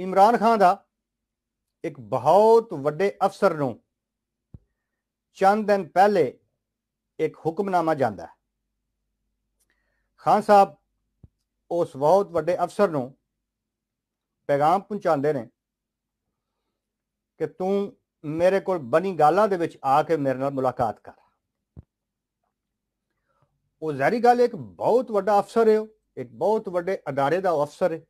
ਇਮਰਾਨ ਖਾਨ ਦਾ ਇੱਕ ਬਹੁਤ ਵੱਡੇ ਅਫਸਰ ਨੂੰ ਚੰਦ ਦਿਨ ਪਹਿਲੇ ਇੱਕ ਹੁਕਮਨਾਮਾ ਜਾਂਦਾ ਹੈ ਖਾਨ ਸਾਹਿਬ ਉਸ ਬਹੁਤ ਵੱਡੇ ਅਫਸਰ ਨੂੰ ਪੈਗਾਮ ਪਹੁੰਚਾਉਂਦੇ ਨੇ ਕਿ ਤੂੰ ਮੇਰੇ ਕੋਲ ਬਣੀ ਗਾਲਾਂ ਦੇ ਵਿੱਚ ਆ ਕੇ ਮੇਰੇ ਨਾਲ ਮੁਲਾਕਾਤ ਕਰ ਉਹ ਜ਼ਹਿਰੀ ਗੱਲ ਇੱਕ ਬਹੁਤ ਵੱਡਾ ਅਫਸਰ ਹੈ ਇੱਕ ਬਹੁਤ ਵੱਡੇ ਅਦਾਰੇ ਦਾ ਅਫਸਰ ਹੈ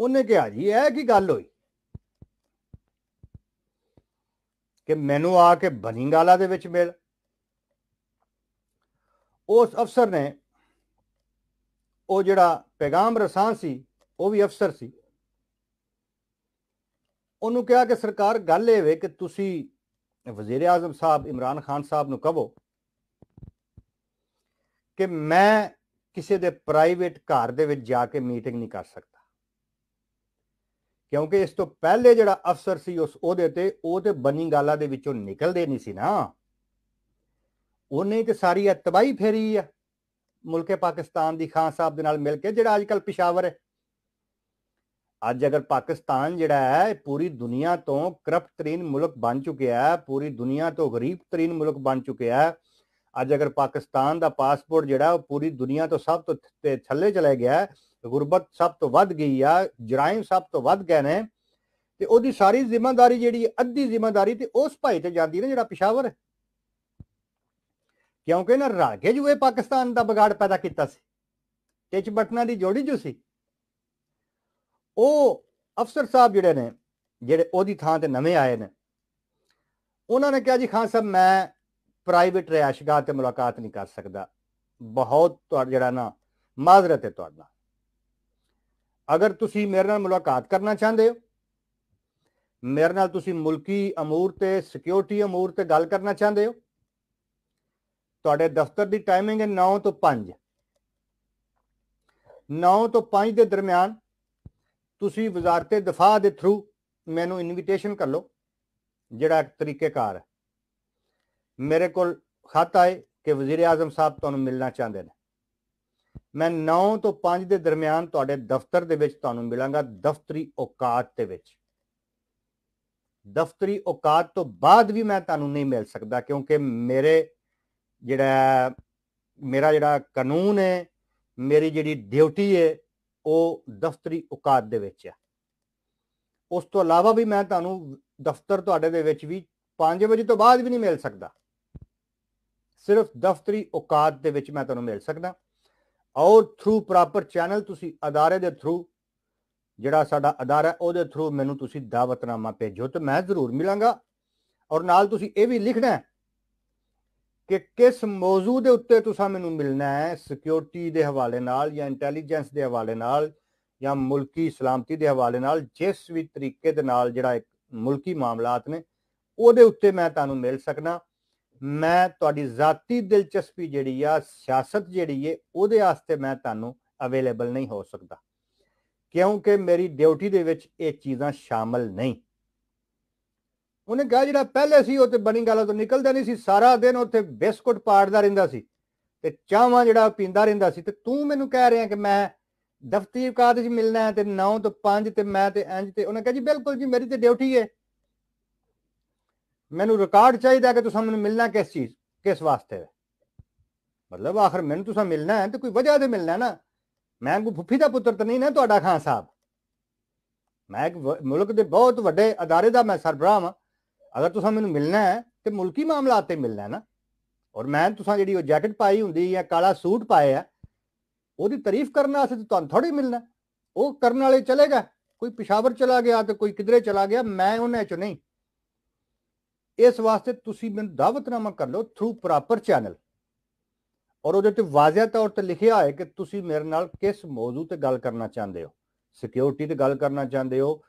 ਉਹਨੇ ਕਿਹਾ ਜੀ ਇਹ ਕੀ ਗੱਲ ਹੋਈ ਕਿ ਮੈਨੂੰ ਆ ਕੇ ਬਨਿੰਗਾਲਾ ਦੇ ਵਿੱਚ ਮਿਲ ਉਸ ਅਫਸਰ ਨੇ ਉਹ ਜਿਹੜਾ ਪੈਗਾਮ ਰਸਾਂ ਸੀ ਉਹ ਵੀ ਅਫਸਰ ਸੀ ਉਹਨੂੰ ਕਿਹਾ ਕਿ ਸਰਕਾਰ ਗੱਲ ਇਹ ਵੇ ਕਿ ਤੁਸੀਂ ਵਜ਼ੀਰ ਆਜ਼ਮ ਸਾਹਿਬ ਇਮਰਾਨ ਖਾਨ ਸਾਹਿਬ ਨੂੰ ਕਹੋ ਕਿ ਮੈਂ ਕਿਸੇ ਦੇ ਪ੍ਰਾਈਵੇਟ ਘਰ ਦੇ ਵਿੱਚ ਜਾ ਕੇ ਮੀਟਿੰਗ ਨਹੀਂ ਕਰ ਸਕਦਾ ਕਿਉਂਕਿ ਇਸ ਤੋਂ ਪਹਿਲੇ ਜਿਹੜਾ ਅਫਸਰ ਸੀ ਉਸ ਉਹਦੇ ਤੇ ਉਹ ਤੇ ਬਨੀ ਗਾਲਾ ਦੇ ਵਿੱਚੋਂ ਨਿਕਲਦੇ ਨਹੀਂ ਸੀ ਨਾ ਉਹਨੇ ਤੇ ਸਾਰੀ ਇਹ ਤਬਾਈ ਫੇਰੀ ਆ ਮੁਲਕੇ ਪਾਕਿਸਤਾਨ ਦੀ ਖਾਨ ਸਾਹਿਬ ਦੇ ਨਾਲ ਮਿਲ ਕੇ ਜਿਹੜਾ ਅੱਜਕੱਲ ਪਿਸ਼ਾਵਰ ਹੈ ਅੱਜ ਅਗਰ ਪਾਕਿਸਤਾਨ ਜਿਹੜਾ ਹੈ ਪੂਰੀ ਦੁਨੀਆ ਤੋਂ ਕਰਪਟ ਤਰੀਨ ਮੁਲਕ ਬਣ ਚੁੱਕਿਆ ਹੈ ਪੂਰੀ ਦੁਨੀਆ ਤੋਂ ਗਰੀਬ ਤਰੀਨ ਮੁਲਕ ਬਣ ਚੁੱਕਿਆ ਹੈ ਅੱਜ ਅਗਰ ਪਾਕਿਸਤਾਨ ਦਾ ਪਾਸਪੋਰਟ ਜਿਹੜਾ ਉਹ ਪੂਰੀ ਦੁਨੀਆ ਤੋਂ ਸਭ ਤੋਂ ਥੱਲੇ ਚਲੇ ਗਿਆ ਗੁਰਬਤ ਸਭ ਤੋਂ ਵੱਧ ਗਈ ਆ ਜਰਾਇਮ ਸਭ ਤੋਂ ਵੱਧ ਗਏ ਨੇ ਤੇ ਉਹਦੀ ਸਾਰੀ ਜ਼ਿੰਮੇਵਾਰੀ ਜਿਹੜੀ ਅੱਧੀ ਜ਼ਿੰਮੇਵਾਰੀ ਤੇ ਉਸ ਭਾਈ ਤੇ ਜਾਂਦੀ ਨੇ ਜਿਹੜਾ ਪਿਸ਼ਾਵਰ ਕਿਉਂਕਿ ਨਾ ਰਾਗੇ ਜੂਏ ਪਾਕਿਸਤਾਨ ਦਾ ਬਗਾੜ ਪੈਦਾ ਕੀਤਾ ਸੀ ਟਿਚ ਬਟਨਾ ਦੀ ਜੋੜੀ ਜੂ ਸੀ ਉਹ ਅਫਸਰ ਸਾਹਿਬ ਜਿਹੜੇ ਨੇ ਜਿਹੜੇ ਉਹਦੀ ਥਾਂ ਤੇ ਨਵੇਂ ਆਏ ਨੇ ਉਹਨਾਂ ਨੇ ਕਿਹਾ ਜੀ ਖਾਨ ਸਾਹਿਬ ਮੈਂ ਪ੍ਰਾਈਵੇਟ ਰਿਹਾਇਸ਼ਗਾਹ ਤੇ ਮੁਲਾਕਾਤ ਨਹੀਂ ਕਰ ਸਕਦਾ ਬਹੁਤ ਤੁਹਾਡਾ ਜਿਹੜਾ ਨਾ ਮਾਜ਼ਰਤ ਹੈ ਤੁਹਾਡਾ ਅਗਰ ਤੁਸੀਂ ਮੇਰੇ ਨਾਲ ਮੁਲਾਕਾਤ ਕਰਨਾ ਚਾਹੁੰਦੇ ਹੋ ਮੇਰੇ ਨਾਲ ਤੁਸੀਂ ਮੁਲਕੀ ਅਮੂਰ ਤੇ ਸਿਕਿਉਰਿਟੀ ਅਮੂਰ ਤੇ ਗੱਲ ਕਰਨਾ ਚਾਹੁੰਦੇ ਹੋ ਤੁਹਾਡੇ ਦਫ਼ਤਰ ਦੀ ਟਾਈਮਿੰਗ ਹੈ 9 ਤੋਂ 5 9 ਤੋਂ 5 ਦੇ ਦਰਮਿਆਨ ਤੁਸੀਂ ਵਜ਼ਾਰਤ ਦਫਾ ਦੇ ਥਰੂ ਮੈਨੂੰ ਇਨਵੀਟੇਸ਼ਨ ਕਰ ਲਓ ਜਿਹੜਾ ਤਰੀਕੇਕਾਰ ਹੈ ਮੇਰੇ ਕੋਲ ਖਤ ਆਏ ਕਿ ਵਜ਼ੀਰ ਆਜ਼ਮ ਸਾਹਿਬ ਤੁਹਾਨੂੰ ਮਿਲਣਾ ਚਾਹੁੰਦੇ ਨੇ ਮੈਂ 9 ਤੋਂ 5 ਦੇ ਦਰਮਿਆਨ ਤੁਹਾਡੇ ਦਫ਼ਤਰ ਦੇ ਵਿੱਚ ਤੁਹਾਨੂੰ ਮਿਲਾਂਗਾ ਦਫ਼ਤਰੀ ਔਕਾਤ ਦੇ ਵਿੱਚ ਦਫ਼ਤਰੀ ਔਕਾਤ ਤੋਂ ਬਾਅਦ ਵੀ ਮੈਂ ਤੁਹਾਨੂੰ ਨਹੀਂ ਮਿਲ ਸਕਦਾ ਕਿਉਂਕਿ ਮੇਰੇ ਜਿਹੜਾ ਮੇਰਾ ਜਿਹੜਾ ਕਾਨੂੰਨ ਹੈ ਮੇਰੀ ਜਿਹੜੀ ਡਿਊਟੀ ਹੈ ਉਹ ਦਫ਼ਤਰੀ ਔਕਾਤ ਦੇ ਵਿੱਚ ਹੈ ਉਸ ਤੋਂ ਇਲਾਵਾ ਵੀ ਮੈਂ ਤੁਹਾਨੂੰ ਦਫ਼ਤਰ ਤੁਹਾਡੇ ਦੇ ਵਿੱਚ ਵੀ 5 ਵਜੇ ਤੋਂ ਬਾਅਦ ਵੀ ਨਹੀਂ ਮਿਲ ਸਕਦਾ ਸਿਰਫ ਦਫ਼ਤਰੀ ਔਕਾਤ ਦੇ ਵਿੱਚ ਮੈਂ ਤੁਹਾਨੂੰ ਮਿਲ ਸਕਦਾ ਔਰ ਥਰੂ ਪ੍ਰੋਪਰ ਚੈਨਲ ਤੁਸੀਂ ਅਦਾਰੇ ਦੇ ਥਰੂ ਜਿਹੜਾ ਸਾਡਾ ਅਦਾਰਾ ਉਹਦੇ ਥਰੂ ਮੈਨੂੰ ਤੁਸੀਂ ਦਾਵਤਨਾਮਾ ਭੇਜੋ ਤੇ ਮੈਂ ਜ਼ਰੂਰ ਮਿਲਾਂਗਾ ਔਰ ਨਾਲ ਤੁਸੀਂ ਇਹ ਵੀ ਲਿਖਣਾ ਕਿ ਕਿਸ ਮੌਜੂ ਦੇ ਉੱਤੇ ਤੁਸੀਂ ਮੈਨੂੰ ਮਿਲਣਾ ਹੈ ਸਿਕਿਉਰਿਟੀ ਦੇ ਹਵਾਲੇ ਨਾਲ ਜਾਂ ਇੰਟੈਲੀਜੈਂਸ ਦੇ ਹਵਾਲੇ ਨਾਲ ਜਾਂ ਮੁਲਕੀ ਸਲਾਮਤੀ ਦੇ ਹਵਾਲੇ ਨਾਲ ਜਿਸ ਵੀ ਤਰੀਕੇ ਦੇ ਨਾਲ ਜਿਹੜਾ ਇੱਕ ਮੁਲਕੀ ਮਾਮਲਾਤ ਨੇ ਉਹਦੇ ਉੱਤੇ ਮੈਂ ਤੁਹਾਨੂੰ ਮਿਲ ਸਕਣਾ ਮੈਂ ਤੁਹਾਡੀ ਜ਼ਾਤੀ ਦਿਲਚਸਪੀ ਜਿਹੜੀ ਆ ਸਿਆਸਤ ਜਿਹੜੀ ਏ ਉਹਦੇ ਵਾਸਤੇ ਮੈਂ ਤੁਹਾਨੂੰ ਅਵੇਲੇਬਲ ਨਹੀਂ ਹੋ ਸਕਦਾ ਕਿਉਂਕਿ ਮੇਰੀ ਡਿਊਟੀ ਦੇ ਵਿੱਚ ਇਹ ਚੀਜ਼ਾਂ ਸ਼ਾਮਲ ਨਹੀਂ ਉਹਨੇ ਕਿਹਾ ਜਿਹੜਾ ਪਹਿਲੇ ਸੀ ਉਹ ਤੇ ਬਣੀ ਗੱਲ ਤੋਂ ਨਿਕਲਦਾ ਨਹੀਂ ਸੀ ਸਾਰਾ ਦਿਨ ਉੱਥੇ ਬਿਸਕੁਟ ਪਾੜਦਾ ਰਹਿੰਦਾ ਸੀ ਤੇ ਚਾਹਾਂ ਜਿਹੜਾ ਪੀਂਦਾ ਰਹਿੰਦਾ ਸੀ ਤੇ ਤੂੰ ਮੈਨੂੰ ਕਹਿ ਰਿਹਾ ਕਿ ਮੈਂ ਦਫਤਰੀ ਕਾਦ ਜੀ ਮਿਲਣਾ ਹੈ ਤੇ 9 ਤੋਂ 5 ਤੇ ਮੈਂ ਤੇ ਇੰਜ ਤੇ ਉਹਨੇ ਕਿਹਾ ਜੀ ਬਿਲਕੁਲ ਜੀ ਮੇਰੀ ਤੇ ਡਿਊਟੀ ਹੈ ਮੈਨੂੰ ਰਿਕਾਰਡ ਚਾਹੀਦਾ ਕਿ ਤੁਸੀਂ ਮੈਨੂੰ ਮਿਲਣਾ ਕਿਸ ਚੀਜ਼ ਕਿਸ ਵਾਸਤੇ ਮਤਲਬ ਆਖਰ ਮੈਨੂੰ ਤੁਸੀਂ ਮਿਲਣਾ ਹੈ ਤੇ ਕੋਈ ਵਜ੍ਹਾ ਦੇ ਮਿਲਣਾ ਨਾ ਮੈਂ ਕੋ ਫੁੱਫੀ ਦਾ ਪੁੱਤਰ ਤਾਂ ਨਹੀਂ ਨਾ ਤੁਹਾਡਾ ਖਾਨ ਸਾਹਿਬ ਮੈਂ ਇੱਕ ਮੁਲਕ ਦੇ ਬਹੁਤ ਵੱਡੇ ਅਦਾਰੇ ਦਾ ਮੈਂ ਸਰਬਰਾਹ ਹਾਂ ਅਗਰ ਤੁਸੀਂ ਮੈਨੂੰ ਮਿਲਣਾ ਹੈ ਤੇ ਮੁਲਕੀ ਮਾਮਲਾ ਤੇ ਮਿਲਣਾ ਹੈ ਨਾ ਔਰ ਮੈਂ ਤੁਸੀਂ ਜਿਹੜੀ ਉਹ ਜੈਕਟ ਪਾਈ ਹੁੰਦੀ ਹੈ ਕਾਲਾ ਸੂਟ ਪਾਇਆ ਉਹਦੀ ਤਾਰੀਫ ਕਰਨ ਵਾਸਤੇ ਤੁਹਾਨੂੰ ਥੋੜੀ ਮਿਲਣਾ ਉਹ ਕਰਨ ਵਾਲੇ ਚਲੇਗਾ ਕੋਈ ਪਿਸ਼ਾਵਰ ਚਲਾ ਗਿਆ ਤੇ ਕੋਈ ਕਿਧਰੇ ਚਲਾ ਗਿਆ ਮੈਂ ਉਹਨਾਂ ਚ ਨਹੀਂ ਇਸ ਵਾਸਤੇ ਤੁਸੀਂ ਮੈਨੂੰ ਦਾਵਤਨਾਮਾ ਕਰ ਲਓ ਥਰੂ ਪ੍ਰੋਪਰ ਚੈਨਲ ਔਰ ਉਹਦੇ ਤੇ ਵਾਜ਼ਿਆ ਤੌਰ ਤੇ ਲਿਖਿਆ ਹੈ ਕਿ ਤੁਸੀਂ ਮੇਰੇ ਨਾਲ ਕਿਸ ਮੌਜੂ ਤੇ ਗੱਲ ਕਰਨਾ ਚਾਹੁੰਦੇ ਹੋ ਸਿਕਿਉਰਿਟੀ ਤੇ ਗੱਲ ਕਰਨਾ ਚਾਹੁੰਦੇ ਹੋ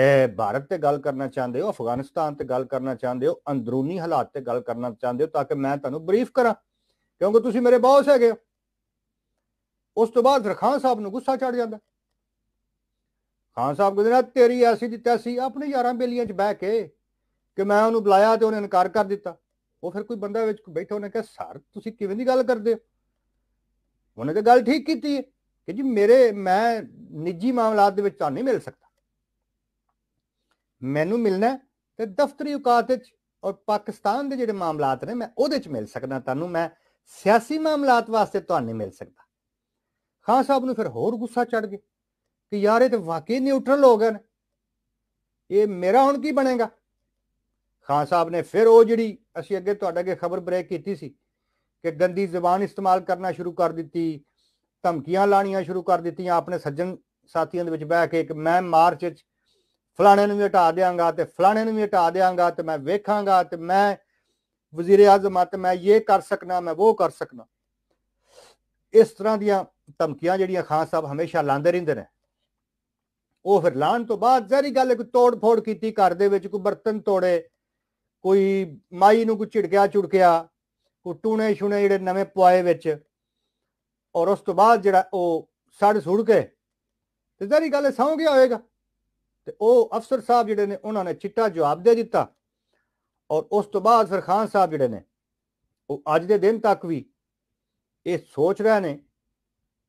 ਇਹ ਭਾਰਤ ਤੇ ਗੱਲ ਕਰਨਾ ਚਾਹੁੰਦੇ ਹੋ ਅਫਗਾਨਿਸਤਾਨ ਤੇ ਗੱਲ ਕਰਨਾ ਚਾਹੁੰਦੇ ਹੋ ਅੰਦਰੂਨੀ ਹਾਲਾਤ ਤੇ ਗੱਲ ਕਰਨਾ ਚਾਹੁੰਦੇ ਹੋ ਤਾਂ ਕਿ ਮੈਂ ਤੁਹਾਨੂੰ ਬਰੀਫ ਕਰਾਂ ਕਿਉਂਕਿ ਤੁਸੀਂ ਮੇਰੇ ਬੌਸ ਹੈਗੇ ਹੋ ਉਸ ਤੋਂ ਬਾਅਦ ਰਖਾਨ ਸਾਹਿਬ ਨੂੰ ਗੁੱਸਾ ਚੜ ਜਾਂਦਾ ਖਾਨ ਸਾਹਿਬ ਕਹਿੰਦੇ ਨੇ ਤੇਰੀ ਐਸੀ ਦੀ ਸੀ ਆਪਣੇ ਯਾਰਾਂ ਬੇਲੀਆਂ 'ਚ ਬਹਿ ਕੇ ਕਿ ਮੈਂ ਉਹਨੂੰ ਬੁਲਾਇਆ ਤੇ ਉਹਨੇ ਇਨਕਾਰ ਕਰ ਦਿੱਤਾ ਉਹ ਫਿਰ ਕੋਈ ਬੰਦਾ ਵਿੱਚ ਬੈਠਾ ਉਹਨੇ ਕਿਹਾ ਸਰ ਤੁਸੀਂ ਕਿਵੇਂ ਦੀ ਗੱਲ ਕਰਦੇ ਹੋ ਉਹਨੇ ਕਿਹਾ ਗੱਲ ਠੀਕ ਕੀਤੀ ਕਿ ਜੀ ਮੇਰੇ ਮੈਂ ਨਿੱਜੀ ਮਾਮਲਾਤ ਦੇ ਵਿੱਚ ਤਾਂ ਨਹੀਂ ਮਿਲ ਸਕਦਾ ਮੈਨੂੰ ਮਿਲਣਾ ਤੇ ਦਫ਼ਤਰੀ ਔਕਾਤ ਵਿੱਚ ਔਰ ਪਾਕਿਸਤਾਨ ਦੇ ਜਿਹੜੇ ਮਾਮਲਾਤ ਨੇ ਮੈਂ ਉਹਦੇ ਵਿੱਚ ਮਿਲ ਸਕਦਾ ਤੁਹਾਨੂੰ ਮੈਂ ਸਿਆਸੀ ਮਾਮਲਾਤ ਵਾਸਤੇ ਤੁਹਾਨੂੰ ਨਹੀਂ ਮਿਲ ਸਕਦਾ ਖਾਨ ਸਾਹਿਬ ਨੂੰ ਫਿਰ ਹੋਰ ਗੁੱਸਾ ਚੜ ਗਿਆ ਕਿ ਯਾਰ ਇਹ ਤੇ ਵਾਕਈ ਨਿਊਟਰਲ ਹੋ ਗਏ ਨੇ ਇਹ ਮੇਰਾ ਹੁਣ ਕੀ ਬਣੇਗਾ ਖਾਨ ਸਾਹਿਬ ਨੇ ਫਿਰ ਉਹ ਜਿਹੜੀ ਅਸੀਂ ਅੱਗੇ ਤੁਹਾਡੇ ਅੱਗੇ ਖਬਰ ਬ੍ਰੇਕ ਕੀਤੀ ਸੀ ਕਿ ਗੰਦੀ ਜ਼ਬਾਨ ਇਸਤੇਮਾਲ ਕਰਨਾ ਸ਼ੁਰੂ ਕਰ ਦਿੱਤੀ ਧਮਕੀਆਂ ਲਾਣੀਆਂ ਸ਼ੁਰੂ ਕਰ ਦਿੱਤੀਆਂ ਆਪਣੇ ਸੱਜਣ ਸਾਥੀਆਂ ਦੇ ਵਿੱਚ ਬਹਿ ਕੇ ਕਿ ਮੈਂ ਮਾਰਚ ਵਿੱਚ ਫਲਾਣੇ ਨੂੰ ਵੀ ਹਟਾ ਦੇਵਾਂਗਾ ਤੇ ਫਲਾਣੇ ਨੂੰ ਵੀ ਹਟਾ ਦੇਵਾਂਗਾ ਤੇ ਮੈਂ ਵੇਖਾਂਗਾ ਤੇ ਮੈਂ ਵਜ਼ੀਰ ਆਜ਼ਮ ਆ ਤੇ ਮੈਂ ਇਹ ਕਰ ਸਕਣਾ ਮੈਂ ਉਹ ਕਰ ਸਕਣਾ ਇਸ ਤਰ੍ਹਾਂ ਦੀਆਂ ਧਮਕੀਆਂ ਜਿਹੜੀਆਂ ਖਾਨ ਸਾਹਿਬ ਹਮੇਸ਼ਾ ਲਾਂਦੇ ਰਹਿੰਦੇ ਨੇ ਉਹ ਫਿਰ ਲਾਣ ਤੋਂ ਬਾਅਦ ਜ਼ਰੀ ਗੱਲ ਕੋਈ ਤੋੜ ਫੋੜ ਕੀਤੀ ਘਰ ਦੇ ਵਿੱਚ ਕੋਈ ਬਰਤਨ ਤੋੜੇ ਕੋਈ ਮਾਈ ਨੂੰ ਕੋ ਝਿੜਕਿਆ ਝੁੜਕਿਆ ਕੋ ਟੂਣੇ ਛੁਣੇ ਜਿਹੜੇ ਨਵੇਂ ਪੁਆਏ ਵਿੱਚ ਔਰ ਉਸ ਤੋਂ ਬਾਅਦ ਜਿਹੜਾ ਉਹ ਸੜ ਸੁੜ ਕੇ ਤੇ ਜ਼ਰੀ ਗੱਲ ਸੌ ਗਿਆ ਹੋਵੇਗਾ ਤੇ ਉਹ ਅਫਸਰ ਸਾਹਿਬ ਜਿਹੜੇ ਨੇ ਉਹਨਾਂ ਨੇ ਚਿੱਟਾ ਜਵਾਬ ਦੇ ਦਿੱਤਾ ਔਰ ਉਸ ਤੋਂ ਬਾਅਦ ਫਿਰ ਖਾਨ ਸਾਹਿਬ ਜਿਹੜੇ ਨੇ ਉਹ ਅੱਜ ਦੇ ਦਿਨ ਤੱਕ ਵੀ ਇਹ ਸੋਚ ਰਹੇ ਨੇ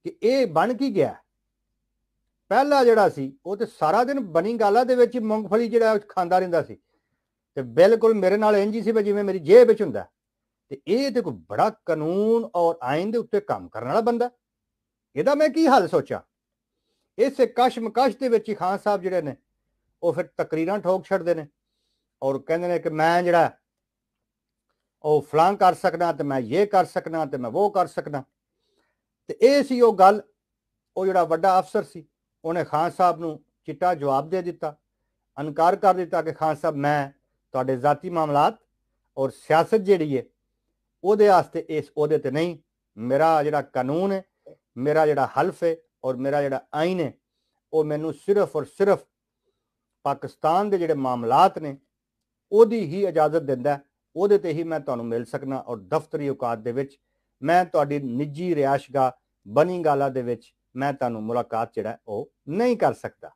ਕਿ ਇਹ ਬਣ ਕੀ ਗਿਆ ਪਹਿਲਾ ਜਿਹੜਾ ਸੀ ਉਹ ਤੇ ਸਾਰਾ ਦਿਨ ਬਣੀ ਗਾਲਾ ਦੇ ਵਿੱਚ ਮੂੰਗਫਲੀ ਜਿਹੜਾ ਖਾਂਦਾ ਰਹਿੰਦਾ ਸੀ ਤੇ ਬਿਲਕੁਲ ਮੇਰੇ ਨਾਲ ਇੰਜ ਹੀ ਸੀ ਜਿਵੇਂ ਮੇਰੀ ਜੇਬ ਵਿੱਚ ਹੁੰਦਾ ਤੇ ਇਹ ਤੇ ਕੋਈ ਬੜਾ ਕਾਨੂੰਨ ਔਰ ਆਇਨ ਦੇ ਉੱਤੇ ਕੰਮ ਕਰਨ ਵਾਲਾ ਬੰਦਾ ਇਹਦਾ ਮੈਂ ਕੀ ਹੱਲ ਸੋਚਾਂ ਇਸੇ ਕਸ਼ਮਕਸ਼ ਦੇ ਵਿੱਚ ਹੀ ਖਾਨ ਸਾਹਿਬ ਜਿਹੜੇ ਨੇ ਉਹ ਫਿਰ ਤਕਰੀਰਾਂ ਠੋਕ ਛੱਡਦੇ ਨੇ ਔਰ ਕਹਿੰਦੇ ਨੇ ਕਿ ਮੈਂ ਜਿਹੜਾ ਉਹ ਫਲਾਂ ਕਰ ਸਕਣਾ ਤੇ ਮੈਂ ਇਹ ਕਰ ਸਕਣਾ ਤੇ ਮੈਂ ਉਹ ਕਰ ਸਕਣਾ ਤੇ ਇਹ ਸੀ ਉਹ ਗੱਲ ਉਹ ਜਿਹੜਾ ਵੱਡਾ ਅਫਸਰ ਸੀ ਉਹਨੇ ਖਾਨ ਸਾਹਿਬ ਨੂੰ ਚਿੱਟਾ ਜਵਾਬ ਦੇ ਦਿੱਤਾ ਅਨਕਾਰ ਕਰ ਦਿੱਤਾ ਕਿ ਖਾਨ ਸਾਹਿਬ ਮੈਂ ਤੁਹਾਡੇ ਜ਼ਾਤੀ ਮਾਮਲਾਤ ਔਰ ਸਿਆਸਤ ਜਿਹੜੀ ਹੈ ਉਹਦੇ ਵਾਸਤੇ ਇਸ ਉਹਦੇ ਤੇ ਨਹੀਂ ਮੇਰਾ ਜਿਹੜਾ ਕਾਨੂੰਨ ਹੈ ਮੇਰਾ ਜਿਹੜਾ ਹਲਫ ਹੈ ਔਰ ਮੇਰਾ ਜਿਹੜਾ ਆਇਨ ਹੈ ਉਹ ਮੈਨੂੰ ਸਿਰਫ ਔਰ ਸਿਰਫ ਪਾਕਿਸਤਾਨ ਦੇ ਜਿਹੜੇ ਮਾਮਲਾਤ ਨੇ ਉਹਦੀ ਹੀ ਇਜਾਜ਼ਤ ਦਿੰਦਾ ਉਹਦੇ ਤੇ ਹੀ ਮੈਂ ਤੁਹਾਨੂੰ ਮਿਲ ਸਕਣਾ ਔਰ ਦਫ਼ਤਰੀ ਔਕਾਤ ਦੇ ਵਿੱਚ ਮੈਂ ਤੁਹਾਡੀ ਨਿੱਜੀ ਰਿਆਸ਼ਗਾ ਬਨੀਗਾਲਾ ਦੇ ਵਿੱਚ ਮੈਂ ਤੁਹਾਨੂੰ ਮੁਲਾਕਾਤ ਜਿਹੜਾ ਉਹ ਨਹੀਂ ਕਰ ਸਕਦਾ